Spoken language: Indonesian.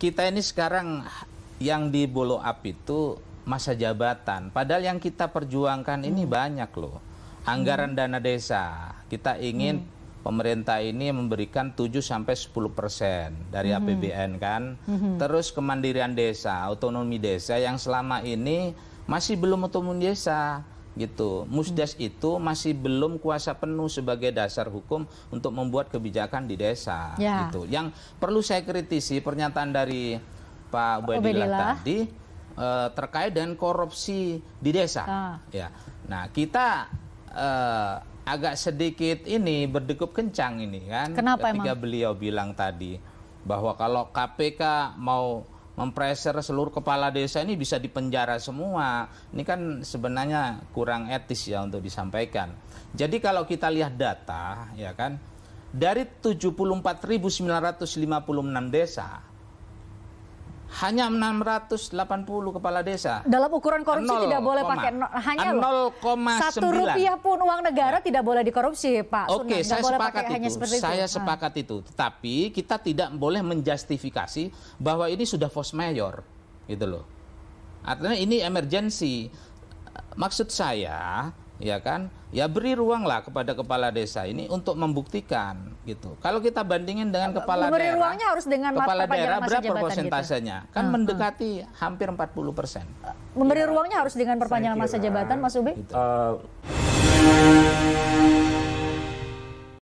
kita ini sekarang yang di blow up itu masa jabatan. Padahal yang kita perjuangkan ini hmm. banyak loh. Anggaran hmm. dana desa. Kita ingin hmm. pemerintah ini memberikan 7 sampai 10% dari hmm. APBN kan. Hmm. Terus kemandirian desa, otonomi desa yang selama ini masih belum otonomi desa gitu. Musdes hmm. itu masih belum kuasa penuh sebagai dasar hukum untuk membuat kebijakan di desa ya. gitu. Yang perlu saya kritisi pernyataan dari Pak Ubedillah tadi eh, terkait dengan korupsi di desa. Ah. Ya. Nah, kita eh, agak sedikit ini berdekup kencang ini kan Kenapa ketika emang? beliau bilang tadi bahwa kalau KPK mau mempreser seluruh kepala desa ini bisa dipenjara semua. Ini kan sebenarnya kurang etis ya untuk disampaikan. Jadi kalau kita lihat data ya kan dari 74.956 desa hanya 680 kepala desa. Dalam ukuran korupsi 0, tidak boleh pakai no, hanya Satu rupiah pun uang negara ya. tidak boleh dikorupsi, Pak. Oke, okay, saya boleh sepakat itu. Hanya seperti saya itu. Ah. sepakat itu. Tetapi kita tidak boleh menjustifikasi bahwa ini sudah force mayor, gitu loh. Artinya ini emergensi. Maksud saya, ya kan? Ya beri ruanglah kepada kepala desa ini untuk membuktikan gitu. Kalau kita bandingin dengan kepala beri daerah, ruangnya harus dengan kepala daerah berapa gitu. persentasenya? Gitu. Kan hmm, hmm. mendekati hmm. hampir 40 persen. Memberi ya. ruangnya harus dengan perpanjangan masa jabatan, Mas Ube? Gitu. Uh,